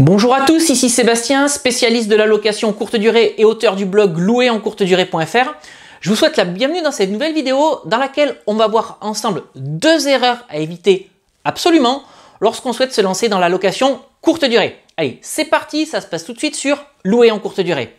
Bonjour à tous, ici Sébastien, spécialiste de la location courte durée et auteur du blog durée.fr. Je vous souhaite la bienvenue dans cette nouvelle vidéo dans laquelle on va voir ensemble deux erreurs à éviter absolument lorsqu'on souhaite se lancer dans la location courte durée. Allez, c'est parti, ça se passe tout de suite sur louer en courte durée.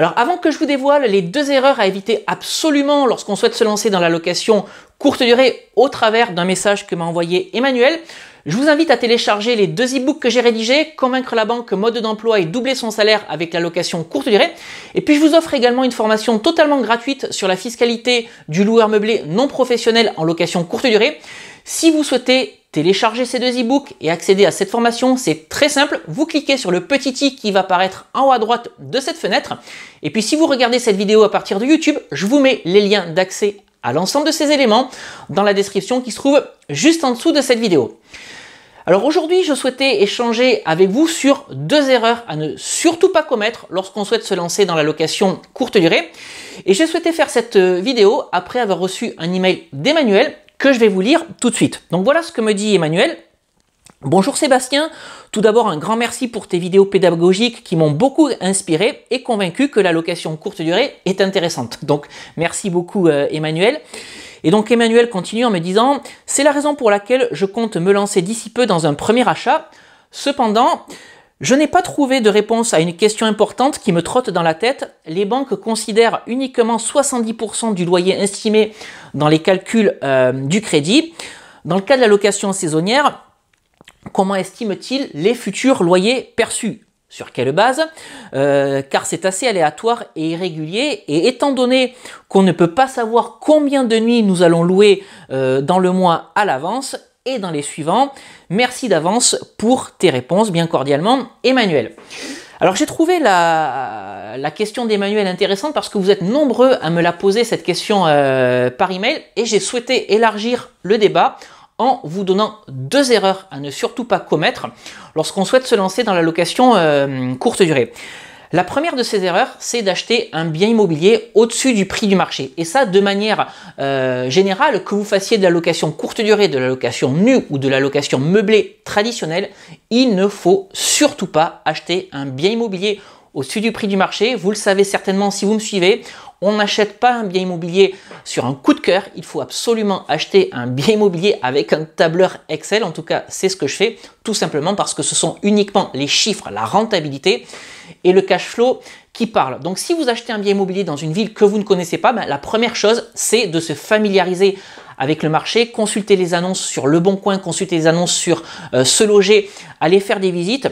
Alors avant que je vous dévoile les deux erreurs à éviter absolument lorsqu'on souhaite se lancer dans la location courte durée au travers d'un message que m'a envoyé Emmanuel, je vous invite à télécharger les deux e-books que j'ai rédigés, Convaincre la banque, mode d'emploi et doubler son salaire avec la location courte durée. Et puis je vous offre également une formation totalement gratuite sur la fiscalité du loueur meublé non professionnel en location courte durée. Si vous souhaitez Télécharger ces deux e-books et accéder à cette formation, c'est très simple. Vous cliquez sur le petit i qui va apparaître en haut à droite de cette fenêtre. Et puis si vous regardez cette vidéo à partir de YouTube, je vous mets les liens d'accès à l'ensemble de ces éléments dans la description qui se trouve juste en dessous de cette vidéo. Alors aujourd'hui, je souhaitais échanger avec vous sur deux erreurs à ne surtout pas commettre lorsqu'on souhaite se lancer dans la location courte durée. Et j'ai souhaité faire cette euh, vidéo après avoir reçu un email d'Emmanuel que je vais vous lire tout de suite. Donc voilà ce que me dit Emmanuel. Bonjour Sébastien, tout d'abord un grand merci pour tes vidéos pédagogiques qui m'ont beaucoup inspiré et convaincu que la location courte durée est intéressante. Donc merci beaucoup euh, Emmanuel. Et donc Emmanuel continue en me disant C'est la raison pour laquelle je compte me lancer d'ici peu dans un premier achat. Cependant, je n'ai pas trouvé de réponse à une question importante qui me trotte dans la tête. Les banques considèrent uniquement 70% du loyer estimé dans les calculs euh, du crédit. Dans le cas de la location saisonnière, comment estiment-ils les futurs loyers perçus sur quelle base euh, Car c'est assez aléatoire et irrégulier. Et étant donné qu'on ne peut pas savoir combien de nuits nous allons louer euh, dans le mois à l'avance, et dans les suivants. Merci d'avance pour tes réponses, bien cordialement, Emmanuel. Alors j'ai trouvé la, question d'Emmanuel intéressante parce que vous êtes nombreux à me la poser, cette question euh, par email, et j'ai souhaité élargir le débat en vous donnant deux erreurs à ne surtout pas commettre lorsqu'on souhaite se lancer dans la location euh, courte durée. La première de ces erreurs, c'est d'acheter un bien immobilier au-dessus du prix du marché. Et ça, de manière euh, générale, que vous fassiez de la location courte durée, de la location nue ou de la location meublée traditionnelle, il ne faut surtout pas acheter un bien immobilier au-dessus du prix du marché. Vous le savez certainement si vous me suivez. On n'achète pas un bien immobilier sur un coup de cœur. Il faut absolument acheter un bien immobilier avec un tableur Excel. En tout cas, c'est ce que je fais, tout simplement parce que ce sont uniquement les chiffres, la rentabilité et le cash flow qui parlent. Donc, si vous achetez un bien immobilier dans une ville que vous ne connaissez pas, ben, la première chose, c'est de se familiariser avec le marché, consulter les annonces sur Le Bon Coin, consulter les annonces sur euh, Se Loger, aller faire des visites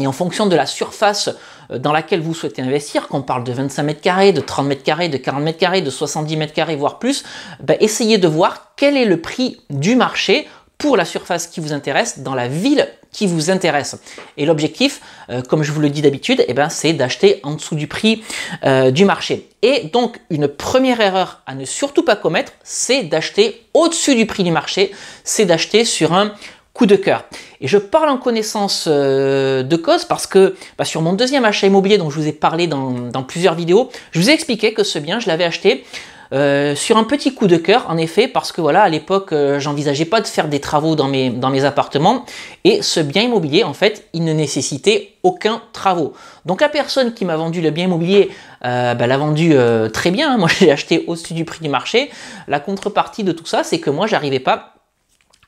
et en fonction de la surface euh, dans laquelle vous souhaitez investir, qu'on parle de 25 mètres carrés, de 30 mètres carrés, de 40 mètres carrés, de 70 mètres carrés, voire plus, bah, essayez de voir quel est le prix du marché pour la surface qui vous intéresse dans la ville qui vous intéresse. Et l'objectif, euh, comme je vous le dis d'habitude, eh ben, c'est d'acheter en dessous du prix euh, du marché. Et donc, une première erreur à ne surtout pas commettre, c'est d'acheter au-dessus du prix du marché, c'est d'acheter sur un coup de cœur. Et je parle en connaissance euh, de cause parce que bah, sur mon deuxième achat immobilier dont je vous ai parlé dans, plusieurs vidéos, je vous ai expliqué que ce bien, je l'avais acheté euh, sur un petit coup de cœur, en effet, parce que voilà, à l'époque, euh, j'envisageais pas de faire des travaux dans mes, dans mes appartements. Et ce bien immobilier, en fait, il ne nécessitait aucun travaux. Donc la personne qui m'a vendu le bien immobilier euh, bah, l'a vendu très bien. Moi, j'ai acheté au-dessus du prix du marché. La contrepartie de tout ça, c'est que moi, j'arrivais pas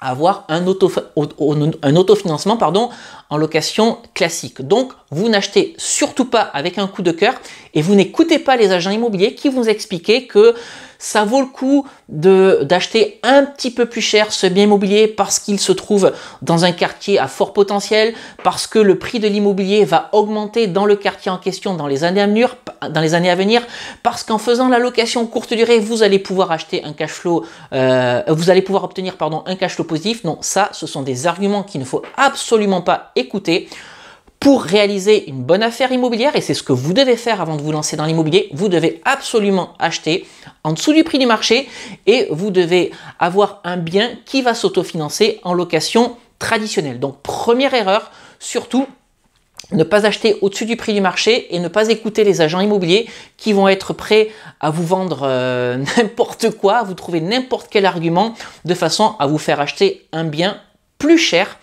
avoir un, auto, un autofinancement pardon, en location classique. Donc, vous n'achetez surtout pas avec un coup de cœur et vous n'écoutez pas les agents immobiliers qui vous expliquaient que ça vaut le coup de d'acheter un petit peu plus cher ce bien immobilier parce qu'il se trouve dans un quartier à fort potentiel, parce que le prix de l'immobilier va augmenter dans le quartier en question dans les années à venir, les années à venir parce qu'en faisant la location courte durée, vous allez pouvoir acheter un cash flow, euh, vous allez pouvoir obtenir pardon, un cash flow positif. Non, ça, ce sont des arguments qu'il ne faut absolument pas écouter. Pour réaliser une bonne affaire immobilière, et c'est ce que vous devez faire avant de vous lancer dans l'immobilier, vous devez absolument acheter en dessous du prix du marché et vous devez avoir un bien qui va s'autofinancer en location traditionnelle. Donc première erreur, surtout ne pas acheter au-dessus du prix du marché et ne pas écouter les agents immobiliers qui vont être prêts à vous vendre euh, n'importe quoi, à vous trouver n'importe quel argument de façon à vous faire acheter un bien plus cher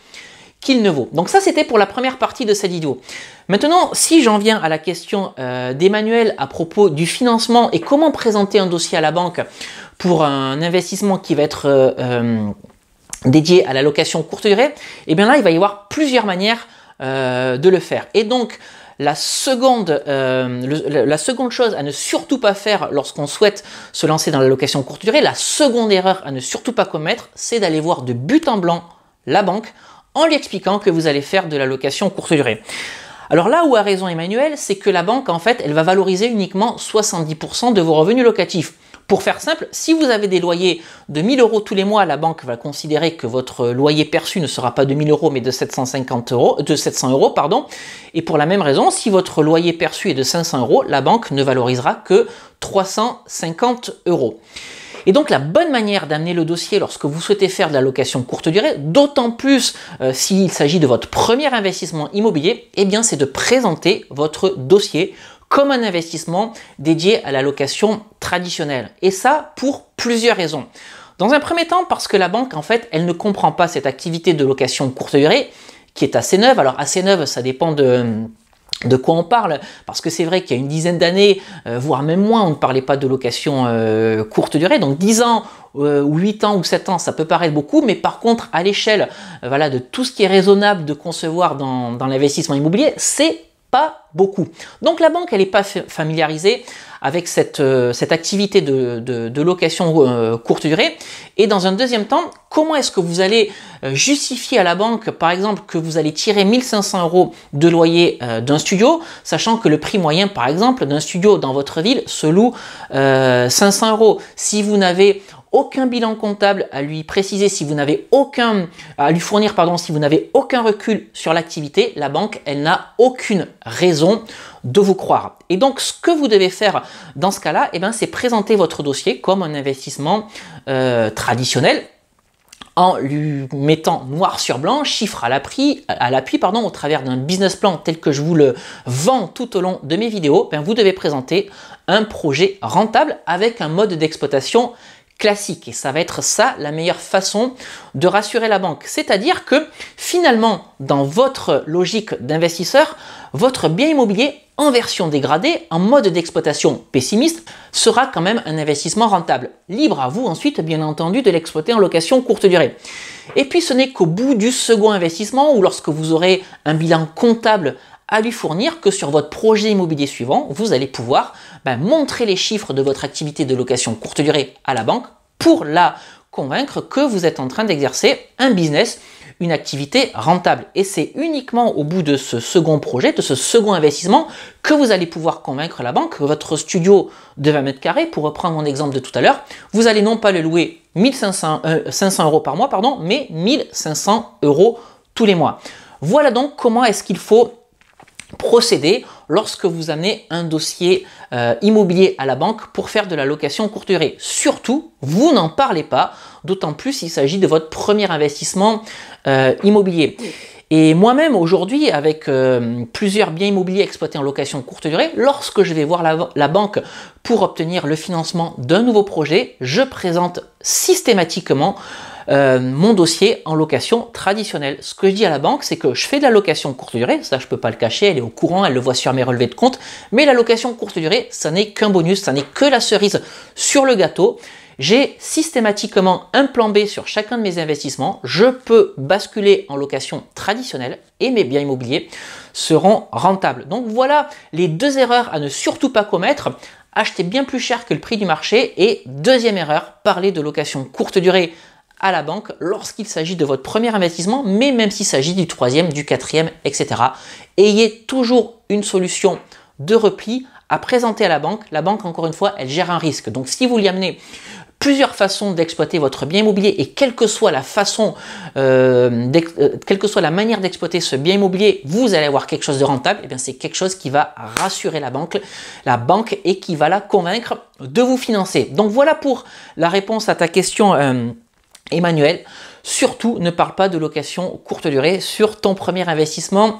qu'il ne vaut. Donc ça, c'était pour la première partie de cette vidéo. Maintenant, si j'en viens à la question euh, d'Emmanuel à propos du financement et comment présenter un dossier à la banque pour un investissement qui va être euh, euh, dédié à la location courte durée, eh bien là, il va y avoir plusieurs manières de le faire. Et donc, la seconde, la seconde chose à ne surtout pas faire lorsqu'on souhaite se lancer dans la location courte durée, la seconde erreur à ne surtout pas commettre, c'est d'aller voir de but en blanc la banque en lui expliquant que vous allez faire de la location courte durée. Alors là où a raison Emmanuel, c'est que la banque, en fait, elle va valoriser uniquement 70% de vos revenus locatifs. Pour faire simple, si vous avez des loyers de 1000 euros tous les mois, la banque va considérer que votre loyer perçu ne sera pas de 1000 euros mais de 750 euros, de 700 euros, pardon. Et pour la même raison, si votre loyer perçu est de 500 euros, la banque ne valorisera que 350 euros. Et donc la bonne manière d'amener le dossier lorsque vous souhaitez faire de la location courte durée, d'autant plus euh, s'il s'agit de votre premier investissement immobilier, eh bien c'est de présenter votre dossier comme un investissement dédié à la location traditionnelle. Et ça pour plusieurs raisons. Dans un premier temps, parce que la banque, en fait, elle ne comprend pas cette activité de location courte durée qui est assez neuve. Alors assez neuve, ça dépend de de quoi on parle Parce que c'est vrai qu'il y a une dizaine d'années, euh, voire même moins, on ne parlait pas de location euh, courte durée. Donc 10 euh, ans, ou 8 ans ou 7 ans, ça peut paraître beaucoup, mais par contre, à l'échelle voilà, de tout ce qui est raisonnable de concevoir dans, dans l'investissement immobilier, c'est pas beaucoup. Donc la banque, elle n'est pas familiarisée avec cette, euh, activité de, location euh, courte durée. Et dans un deuxième temps, comment est-ce que vous allez euh, justifier à la banque, par exemple, que vous allez tirer 1500 euros de loyer d'un studio, sachant que le prix moyen, par exemple, d'un studio dans votre ville se loue 500 euros. Si vous n'avez aucun bilan comptable, à lui préciser si vous n'avez aucun, à lui fournir pardon, si vous n'avez aucun recul sur l'activité, la banque, elle n'a aucune raison de vous croire. Et donc, ce que vous devez faire dans ce cas-là, eh ben, c'est présenter votre dossier comme un investissement euh, traditionnel, en lui mettant noir sur blanc, chiffre à l'appui, à l'appui pardon, au travers d'un business plan tel que je vous le vends tout au long de mes vidéos, eh vous devez présenter un projet rentable avec un mode d'exploitation classique. Et ça va être ça la meilleure façon de rassurer la banque. C'est-à-dire que finalement, dans votre logique d'investisseur, votre bien immobilier en version dégradée, en mode d'exploitation pessimiste, sera quand même un investissement rentable. Libre à vous ensuite, bien entendu, de l'exploiter en location courte durée. Et puis ce n'est qu'au bout du second investissement, ou lorsque vous aurez un bilan comptable à lui fournir que sur votre projet immobilier suivant, vous allez pouvoir ben, montrer les chiffres de votre activité de location courte durée à la banque pour la convaincre que vous êtes en train d'exercer un business, une activité rentable. Et c'est uniquement au bout de ce second projet, de ce second investissement, que vous allez pouvoir convaincre la banque. que Votre studio de 20 mètres carrés, pour reprendre mon exemple de tout à l'heure, vous allez non pas le louer 1500, 500 euh, euros par mois, pardon, mais 1500 euros tous les mois. Voilà donc comment est-ce qu'il faut procéder lorsque vous amenez un dossier euh, immobilier à la banque pour faire de la location courte durée. Surtout, vous n'en parlez pas, d'autant plus s'il s'agit de votre premier investissement euh, immobilier. Et moi-même, aujourd'hui, avec euh, plusieurs biens immobiliers exploités en location courte durée, lorsque je vais voir la banque pour obtenir le financement d'un nouveau projet, je présente systématiquement euh, mon dossier en location traditionnelle. Ce que je dis à la banque, c'est que je fais de la location courte durée, ça je peux pas le cacher, elle est au courant, elle le voit sur mes relevés de compte, mais la location courte durée, ça n'est qu'un bonus, ça n'est que la cerise sur le gâteau. J'ai systématiquement un plan B sur chacun de mes investissements. Je peux basculer en location traditionnelle et mes biens immobiliers seront rentables. Donc voilà les deux erreurs à ne surtout pas commettre. Acheter bien plus cher que le prix du marché et deuxième erreur, parler de location courte durée à la banque lorsqu'il s'agit de votre premier investissement, mais même s'il s'agit du troisième, du quatrième, etc. Ayez toujours une solution de repli à présenter à la banque. La banque, encore une fois, elle gère un risque. Donc si vous lui amenez plusieurs façons d'exploiter votre bien immobilier et quelle que soit la façon, euh, euh, quelle que soit la manière d'exploiter ce bien immobilier, vous allez avoir quelque chose de rentable. Et eh bien c'est quelque chose qui va rassurer la banque, la banque et qui va la convaincre de vous financer. Donc voilà pour la réponse à ta question. Euh, Emmanuel, surtout ne parle pas de location courte durée sur ton premier investissement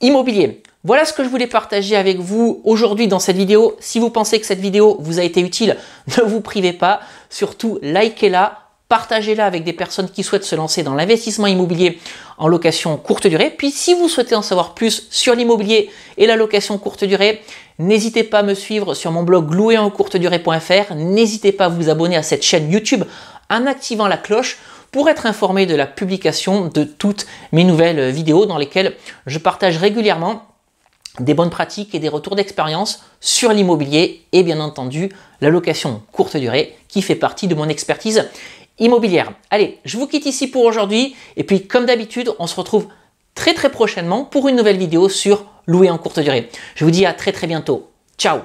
immobilier. Voilà ce que je voulais partager avec vous aujourd'hui dans cette vidéo. Si vous pensez que cette vidéo vous a été utile, ne vous privez pas. Surtout, likez-la, partagez-la avec des personnes qui souhaitent se lancer dans l'investissement immobilier en location courte durée. Puis si vous souhaitez en savoir plus sur l'immobilier et la location courte durée, n'hésitez pas à me suivre sur mon blog durée.fr. N'hésitez pas à vous abonner à cette chaîne YouTube en activant la cloche pour être informé de la publication de toutes mes nouvelles vidéos dans lesquelles je partage régulièrement des bonnes pratiques et des retours d'expérience sur l'immobilier et bien entendu la location courte durée qui fait partie de mon expertise immobilière. Allez, je vous quitte ici pour aujourd'hui et puis comme d'habitude, on se retrouve très très prochainement pour une nouvelle vidéo sur louer en courte durée. Je vous dis à très très bientôt. Ciao